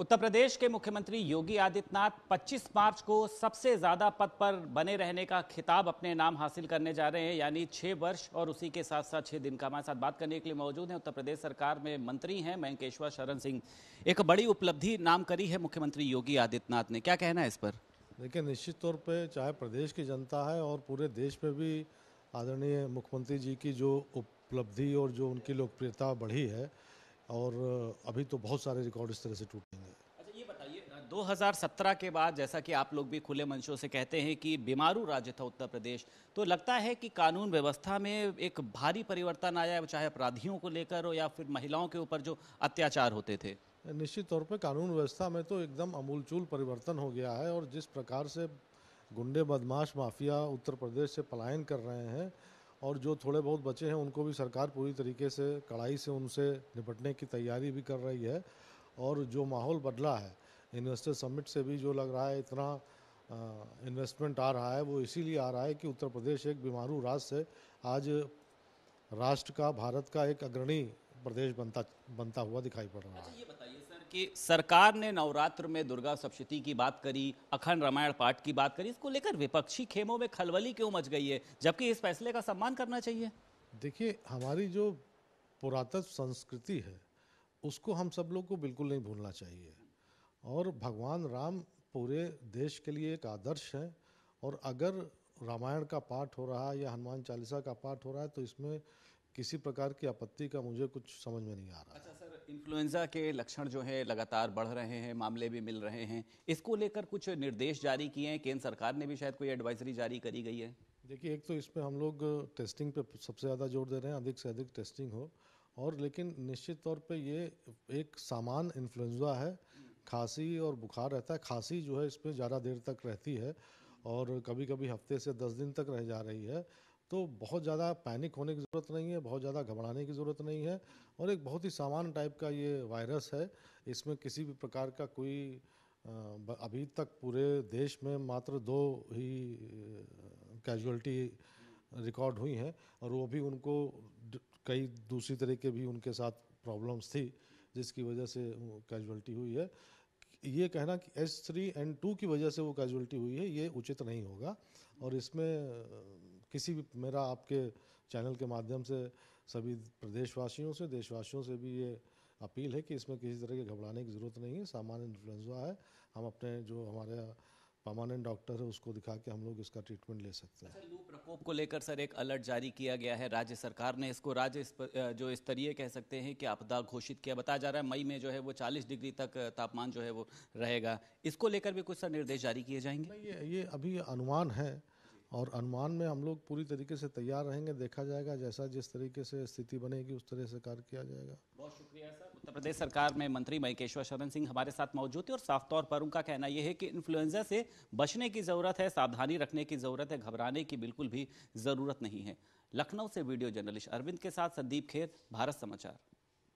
उत्तर प्रदेश के मुख्यमंत्री योगी आदित्यनाथ 25 मार्च को सबसे ज्यादा पद पर बने रहने का खिताब अपने नाम हासिल करने जा रहे हैं यानी छह वर्ष और उसी के साथ साथ छह दिन का हमारे साथ बात करने के लिए मौजूद हैं उत्तर प्रदेश सरकार में मंत्री हैं मयंकेश्वर शरण सिंह एक बड़ी उपलब्धि नाम करी है मुख्यमंत्री योगी आदित्यनाथ ने क्या कहना है इस पर देखिये निश्चित तौर पर चाहे प्रदेश की जनता है और पूरे देश में भी आदरणीय मुख्यमंत्री जी की जो उपलब्धि और जो उनकी लोकप्रियता बढ़ी है और अभी तो बहुत सारे रिकॉर्ड इस तरह से टूटेंगे अच्छा ये बताइए 2017 के बाद जैसा कि आप लोग भी खुले मंचों से कहते हैं कि बीमारू राज्य था उत्तर प्रदेश तो लगता है कि कानून व्यवस्था में एक भारी परिवर्तन आया है चाहे अपराधियों को लेकर हो या फिर महिलाओं के ऊपर जो अत्याचार होते थे निश्चित तौर पर कानून व्यवस्था में तो एकदम अमूलचूल परिवर्तन हो गया है और जिस प्रकार से गुंडे बदमाश माफिया उत्तर प्रदेश से पलायन कर रहे हैं और जो थोड़े बहुत बचे हैं उनको भी सरकार पूरी तरीके से कड़ाई से उनसे निपटने की तैयारी भी कर रही है और जो माहौल बदला है इन्वेस्टर समिट से भी जो लग रहा है इतना इन्वेस्टमेंट आ रहा है वो इसीलिए आ रहा है कि उत्तर प्रदेश एक बीमारू राज्य से आज राष्ट्र का भारत का एक अग्रणी प्रदेश बनता बनता हुआ दिखाई पड़ रहा है अच्छा ये कि सरकार ने नवरात्र में दुर्गा सप्तशती की बात करी अखंड रामायण पाठ की बात करी इसको लेकर विपक्षी खेमों में खलबली क्यों मच गई है जबकि इस फैसले का सम्मान करना चाहिए देखिए हमारी जो पुरातत्व संस्कृति है उसको हम सब लोग को बिल्कुल नहीं भूलना चाहिए और भगवान राम पूरे देश के लिए एक आदर्श है और अगर रामायण का पाठ हो रहा है या हनुमान चालीसा का पाठ हो रहा है तो इसमें किसी प्रकार की आपत्ति का मुझे कुछ समझ में नहीं आ रहा है अच्छा, इन्फ्लुएंजा के लक्षण जो है लगातार बढ़ रहे हैं मामले भी मिल रहे हैं इसको लेकर कुछ निर्देश जारी किए हैं केंद्र सरकार ने भी शायद कोई एडवाइजरी जारी करी गई है देखिए एक तो इसमें हम लोग टेस्टिंग पे सबसे ज़्यादा जोर दे रहे हैं अधिक से अधिक टेस्टिंग हो और लेकिन निश्चित तौर पे ये एक सामान इन्फ्लुएंजा है खांसी और बुखार रहता है खांसी जो है इस पर ज़्यादा देर तक रहती है और कभी कभी हफ्ते से दस दिन तक रह जा रही है तो बहुत ज़्यादा पैनिक होने की ज़रूरत नहीं है बहुत ज़्यादा घबराने की ज़रूरत नहीं है और एक बहुत ही सामान्य टाइप का ये वायरस है इसमें किसी भी प्रकार का कोई अभी तक पूरे देश में मात्र दो ही कैजुअलिटी रिकॉर्ड हुई हैं और वो भी उनको कई दूसरी तरह के भी उनके साथ प्रॉब्लम्स थी जिसकी वजह से कैजुअलिटी हुई है ये कहना कि एच थ्री एन टू की वजह से वो कैजुअलिटी हुई है ये उचित नहीं होगा और इसमें किसी भी मेरा आपके चैनल के माध्यम से सभी प्रदेशवासियों से देशवासियों से भी ये अपील है कि इसमें किसी तरह के घबराने की ज़रूरत नहीं है सामान्य इन्फ्लुएंजा है हम अपने जो हमारे परमानेंट डॉक्टर है उसको दिखा के हम लोग इसका ट्रीटमेंट ले सकते हैं लू प्रकोप को लेकर सर एक अलर्ट जारी किया गया है राज्य सरकार ने इसको राज्य इस जो स्तरीय कह सकते हैं कि आपदा घोषित किया बताया जा रहा है मई में जो है वो 40 डिग्री तक तापमान जो है वो रहेगा इसको लेकर भी कुछ सर निर्देश जारी किए जाएंगे ये ये अभी अनुमान है और अनुमान में हम लोग पूरी तरीके से तैयार रहेंगे देखा जाएगा जैसा जिस तरीके से स्थिति बनेगी उस तरह से कार्य किया जाएगा बहुत शुक्रिया सर उत्तर प्रदेश सरकार में मंत्री महकेश्वर शरण सिंह हमारे साथ मौजूद थे और साफ तौर पर उनका कहना यह है कि इन्फ्लुएंजा से बचने की ज़रूरत है सावधानी रखने की ज़रूरत है घबराने की बिल्कुल भी ज़रूरत नहीं है लखनऊ से वीडियो जर्नलिस्ट अरविंद के साथ संदीप खेर भारत समाचार